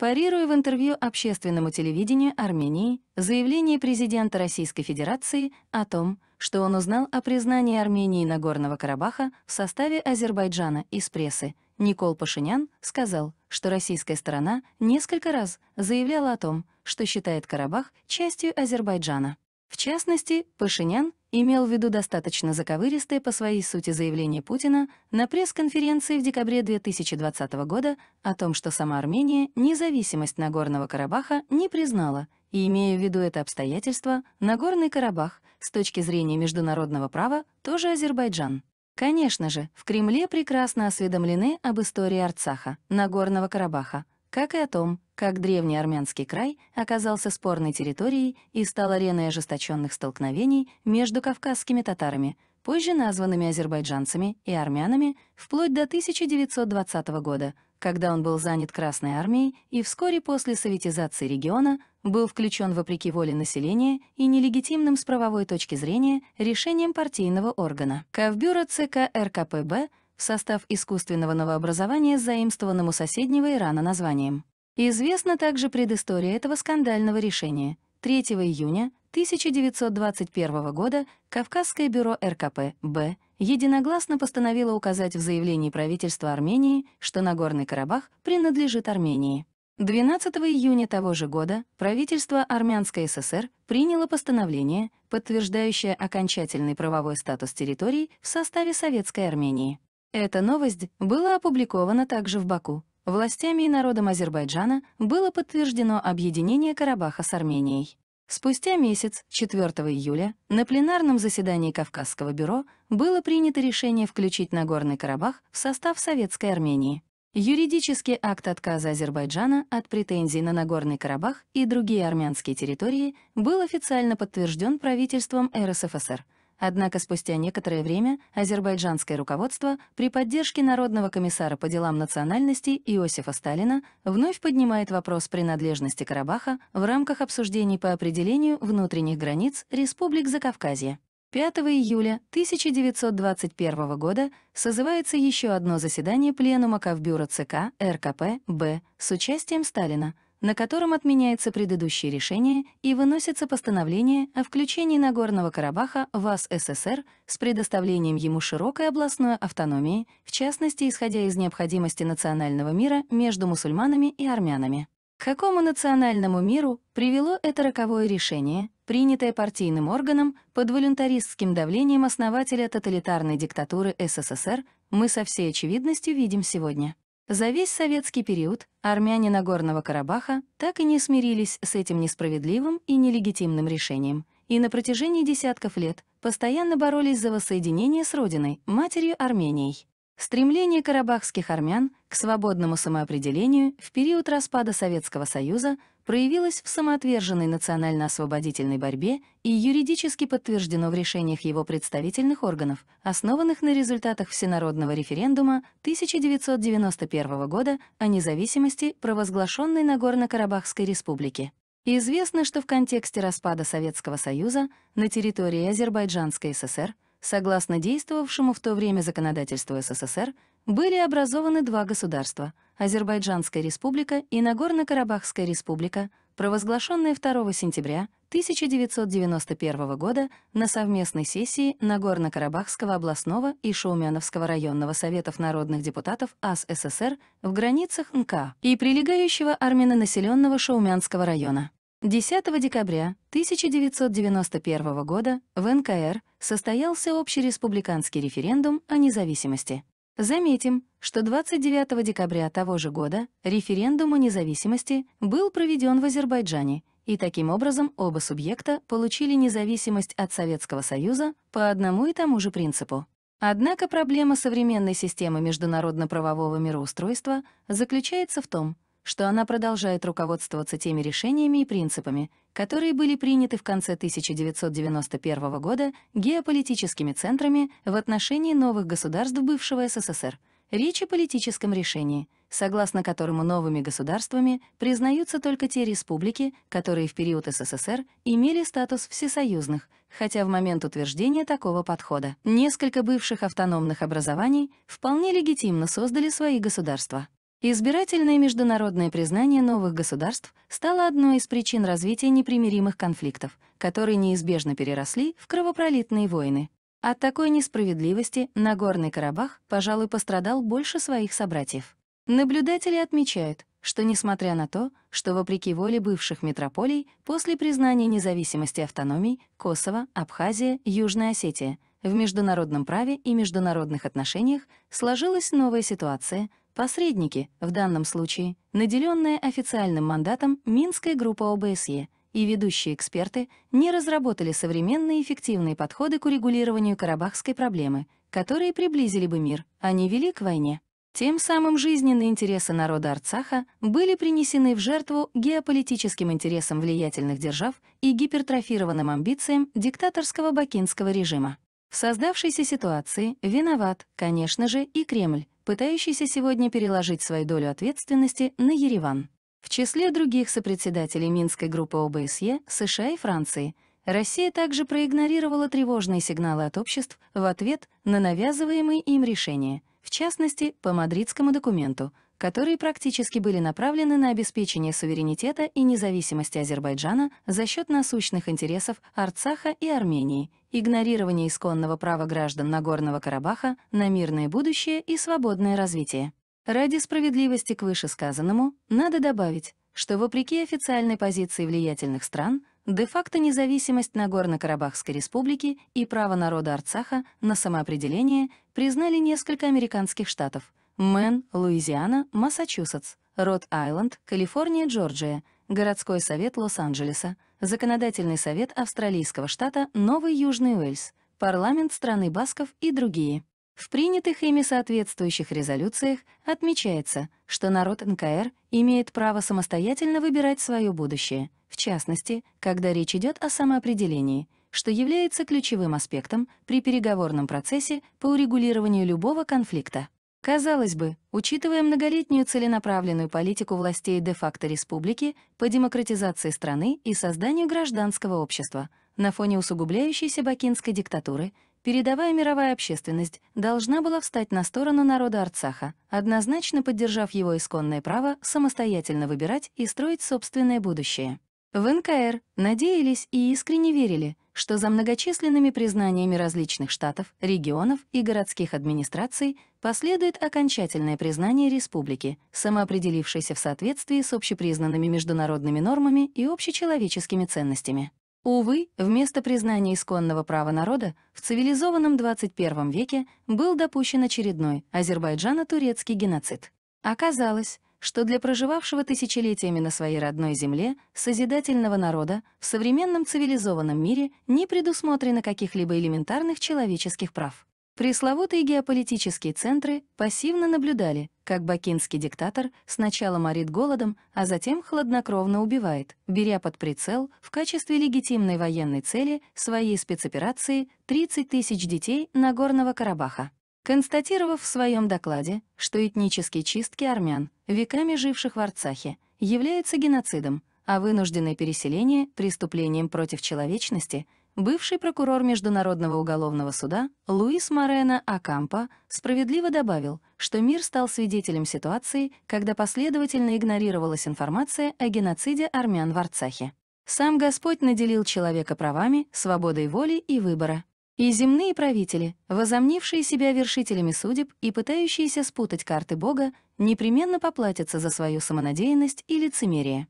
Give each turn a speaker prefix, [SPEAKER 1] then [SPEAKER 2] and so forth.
[SPEAKER 1] Парируя в интервью общественному телевидению Армении заявление президента Российской Федерации о том, что он узнал о признании Армении Нагорного Карабаха в составе Азербайджана из прессы, Никол Пашинян сказал, что российская сторона несколько раз заявляла о том, что считает Карабах частью Азербайджана. В частности, Пашинян имел в виду достаточно заковыристое по своей сути заявление Путина на пресс-конференции в декабре 2020 года о том, что сама Армения независимость Нагорного Карабаха не признала, и, имея в виду это обстоятельство, Нагорный Карабах с точки зрения международного права тоже Азербайджан. Конечно же, в Кремле прекрасно осведомлены об истории Арцаха, Нагорного Карабаха, как и о том, как древний армянский край оказался спорной территорией и стал ареной ожесточенных столкновений между кавказскими татарами, позже названными азербайджанцами и армянами, вплоть до 1920 года, когда он был занят Красной армией и вскоре после советизации региона был включен вопреки воле населения и нелегитимным с правовой точки зрения решением партийного органа. Кавбюро ЦК РКПБ – в состав искусственного новообразования с заимствованным у соседнего Ирана названием. Известна также предыстория этого скандального решения. 3 июня 1921 года Кавказское бюро РКП Б единогласно постановило указать в заявлении правительства Армении, что Нагорный Карабах принадлежит Армении. 12 июня того же года правительство Армянской ССР приняло постановление, подтверждающее окончательный правовой статус территорий в составе Советской Армении. Эта новость была опубликована также в Баку. Властями и народом Азербайджана было подтверждено объединение Карабаха с Арменией. Спустя месяц, 4 июля, на пленарном заседании Кавказского бюро было принято решение включить Нагорный Карабах в состав Советской Армении. Юридический акт отказа Азербайджана от претензий на Нагорный Карабах и другие армянские территории был официально подтвержден правительством РСФСР — Однако спустя некоторое время азербайджанское руководство при поддержке Народного комиссара по делам национальностей Иосифа Сталина вновь поднимает вопрос принадлежности Карабаха в рамках обсуждений по определению внутренних границ республик Закавказья. 5 июля 1921 года созывается еще одно заседание Пленума Ковбюра ЦК РКП Б с участием Сталина — на котором отменяется предыдущее решение и выносится постановление о включении Нагорного Карабаха в АССР с предоставлением ему широкой областной автономии, в частности, исходя из необходимости национального мира между мусульманами и армянами. К какому национальному миру привело это роковое решение, принятое партийным органом под волюнтаристским давлением основателя тоталитарной диктатуры СССР, мы со всей очевидностью видим сегодня. За весь советский период армяне Нагорного Карабаха так и не смирились с этим несправедливым и нелегитимным решением, и на протяжении десятков лет постоянно боролись за воссоединение с родиной, матерью Арменией. Стремление карабахских армян к свободному самоопределению в период распада Советского Союза проявилось в самоотверженной национально-освободительной борьбе и юридически подтверждено в решениях его представительных органов, основанных на результатах Всенародного референдума 1991 года о независимости, провозглашенной Нагорно-Карабахской республике. известно, что в контексте распада Советского Союза на территории Азербайджанской ССР – согласно действовавшему в то время законодательству СССР, были образованы два государства — Азербайджанская республика и Нагорно-Карабахская республика, провозглашенные 2 сентября 1991 года на совместной сессии Нагорно-Карабахского областного и Шоумяновского районного советов народных депутатов АССР в границах НК и прилегающего армяно-населенного Шаумянского района. 10 декабря 1991 года в НКР состоялся общереспубликанский референдум о независимости. Заметим, что 29 декабря того же года референдум о независимости был проведен в Азербайджане, и таким образом оба субъекта получили независимость от Советского Союза по одному и тому же принципу. Однако проблема современной системы международно-правового мироустройства заключается в том, что она продолжает руководствоваться теми решениями и принципами, которые были приняты в конце 1991 года геополитическими центрами в отношении новых государств бывшего СССР. Речь о политическом решении, согласно которому новыми государствами признаются только те республики, которые в период СССР имели статус всесоюзных, хотя в момент утверждения такого подхода несколько бывших автономных образований вполне легитимно создали свои государства. Избирательное международное признание новых государств стало одной из причин развития непримиримых конфликтов, которые неизбежно переросли в кровопролитные войны. От такой несправедливости Нагорный Карабах, пожалуй, пострадал больше своих собратьев. Наблюдатели отмечают, что несмотря на то, что вопреки воле бывших метрополий, после признания независимости автономий Косово, Абхазия, Южная Осетия — в международном праве и международных отношениях сложилась новая ситуация, Посредники, в данном случае, наделенные официальным мандатом Минской группы ОБСЕ и ведущие эксперты, не разработали современные эффективные подходы к урегулированию карабахской проблемы, которые приблизили бы мир, а не вели к войне. Тем самым жизненные интересы народа Арцаха были принесены в жертву геополитическим интересам влиятельных держав и гипертрофированным амбициям диктаторского бакинского режима. В создавшейся ситуации виноват, конечно же, и Кремль, пытающийся сегодня переложить свою долю ответственности на Ереван. В числе других сопредседателей Минской группы ОБСЕ США и Франции Россия также проигнорировала тревожные сигналы от обществ в ответ на навязываемые им решения, в частности, по мадридскому документу, которые практически были направлены на обеспечение суверенитета и независимости Азербайджана за счет насущных интересов Арцаха и Армении игнорирование исконного права граждан Нагорного Карабаха на мирное будущее и свободное развитие. Ради справедливости к вышесказанному надо добавить, что вопреки официальной позиции влиятельных стран, де-факто независимость Нагорно-Карабахской республики и право народа Арцаха на самоопределение признали несколько американских штатов — Мэн, Луизиана, Массачусетс, Род-Айленд, Калифорния, Джорджия — городской совет Лос-Анджелеса, законодательный совет австралийского штата Новый Южный Уэльс, парламент страны Басков и другие. В принятых ими соответствующих резолюциях отмечается, что народ НКР имеет право самостоятельно выбирать свое будущее, в частности, когда речь идет о самоопределении, что является ключевым аспектом при переговорном процессе по урегулированию любого конфликта. Казалось бы, учитывая многолетнюю целенаправленную политику властей де-факто республики по демократизации страны и созданию гражданского общества, на фоне усугубляющейся бакинской диктатуры, передовая мировая общественность должна была встать на сторону народа Арцаха, однозначно поддержав его исконное право самостоятельно выбирать и строить собственное будущее. В НКР надеялись и искренне верили, что за многочисленными признаниями различных штатов, регионов и городских администраций последует окончательное признание республики, самоопределившейся в соответствии с общепризнанными международными нормами и общечеловеческими ценностями. Увы, вместо признания исконного права народа в цивилизованном 21 веке был допущен очередной азербайджано-турецкий геноцид. Оказалось, что для проживавшего тысячелетиями на своей родной земле созидательного народа в современном цивилизованном мире не предусмотрено каких-либо элементарных человеческих прав. Пресловутые геополитические центры пассивно наблюдали, как бакинский диктатор сначала морит голодом, а затем хладнокровно убивает, беря под прицел в качестве легитимной военной цели своей спецоперации 30 тысяч детей Нагорного Карабаха констатировав в своем докладе, что этнические чистки армян, веками живших в Арцахе, являются геноцидом, а вынужденное переселение — преступлением против человечности, бывший прокурор Международного уголовного суда Луис Морено Акампа справедливо добавил, что мир стал свидетелем ситуации, когда последовательно игнорировалась информация о геноциде армян в Арцахе. Сам Господь наделил человека правами, свободой воли и выбора, и земные правители, возомнившие себя вершителями судеб и пытающиеся спутать карты Бога, непременно поплатятся за свою самонадеянность и лицемерие.